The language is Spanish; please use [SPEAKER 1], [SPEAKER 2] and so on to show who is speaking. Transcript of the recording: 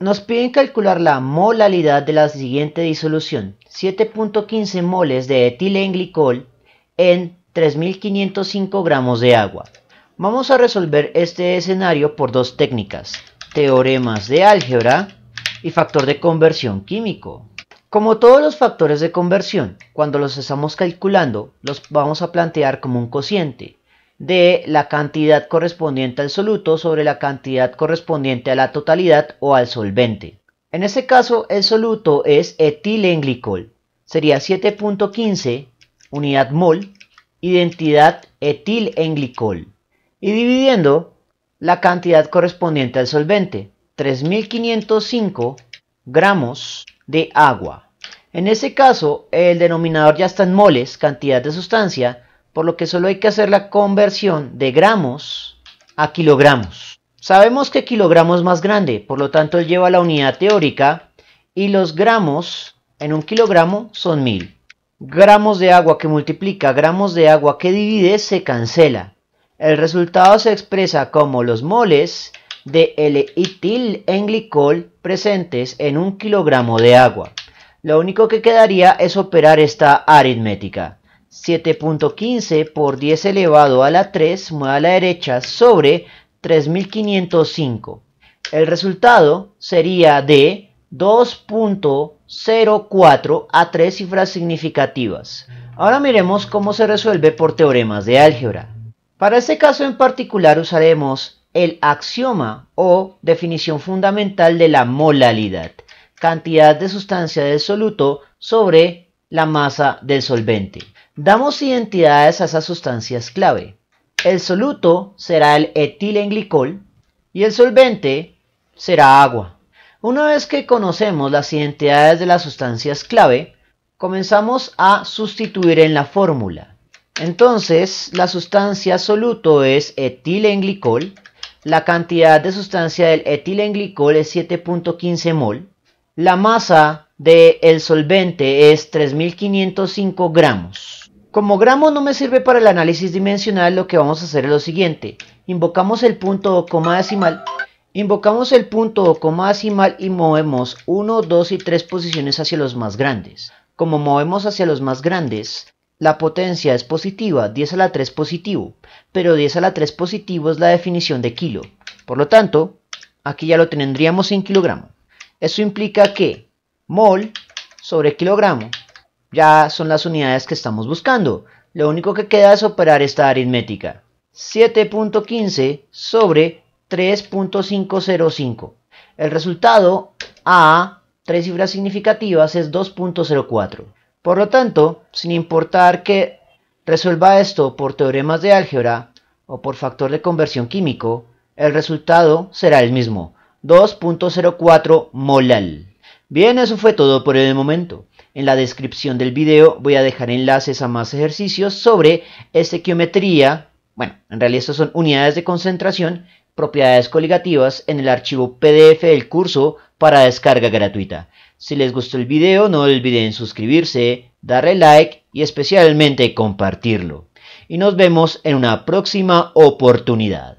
[SPEAKER 1] Nos piden calcular la molalidad de la siguiente disolución, 7.15 moles de etilenglicol en 3.505 gramos de agua. Vamos a resolver este escenario por dos técnicas, teoremas de álgebra y factor de conversión químico. Como todos los factores de conversión, cuando los estamos calculando, los vamos a plantear como un cociente de la cantidad correspondiente al soluto sobre la cantidad correspondiente a la totalidad o al solvente. En este caso, el soluto es etilenglicol. Sería 7.15 unidad mol, identidad etilenglicol. Y dividiendo la cantidad correspondiente al solvente, 3505 gramos de agua. En este caso, el denominador ya está en moles, cantidad de sustancia, por lo que solo hay que hacer la conversión de gramos a kilogramos. Sabemos que kilogramo es más grande, por lo tanto él lleva la unidad teórica y los gramos en un kilogramo son mil. Gramos de agua que multiplica gramos de agua que divide se cancela. El resultado se expresa como los moles de l en glicol presentes en un kilogramo de agua. Lo único que quedaría es operar esta aritmética. 7.15 por 10 elevado a la 3 mueve a la derecha sobre 3505. El resultado sería de 2.04 a 3 cifras significativas. Ahora miremos cómo se resuelve por teoremas de álgebra. Para este caso en particular usaremos el axioma o definición fundamental de la molalidad, cantidad de sustancia del soluto sobre la masa del solvente. Damos identidades a esas sustancias clave. El soluto será el etilenglicol y el solvente será agua. Una vez que conocemos las identidades de las sustancias clave, comenzamos a sustituir en la fórmula. Entonces, la sustancia soluto es etilenglicol. La cantidad de sustancia del etilenglicol es 7.15 mol. La masa del solvente es 3.505 gramos. Como gramo no me sirve para el análisis dimensional, lo que vamos a hacer es lo siguiente. Invocamos el punto o coma decimal. Invocamos el punto coma decimal y movemos 1, 2 y 3 posiciones hacia los más grandes. Como movemos hacia los más grandes, la potencia es positiva, 10 a la 3 positivo, pero 10 a la 3 positivo es la definición de kilo. Por lo tanto, aquí ya lo tendríamos en kilogramo. Eso implica que mol sobre kilogramo ya son las unidades que estamos buscando. Lo único que queda es operar esta aritmética. 7.15 sobre 3.505. El resultado a tres cifras significativas es 2.04. Por lo tanto, sin importar que resuelva esto por teoremas de álgebra o por factor de conversión químico, el resultado será el mismo, 2.04 molal. Bien, eso fue todo por el momento. En la descripción del video voy a dejar enlaces a más ejercicios sobre estequiometría, bueno, en realidad estas son unidades de concentración, propiedades coligativas en el archivo PDF del curso para descarga gratuita. Si les gustó el video no olviden suscribirse, darle like y especialmente compartirlo. Y nos vemos en una próxima oportunidad.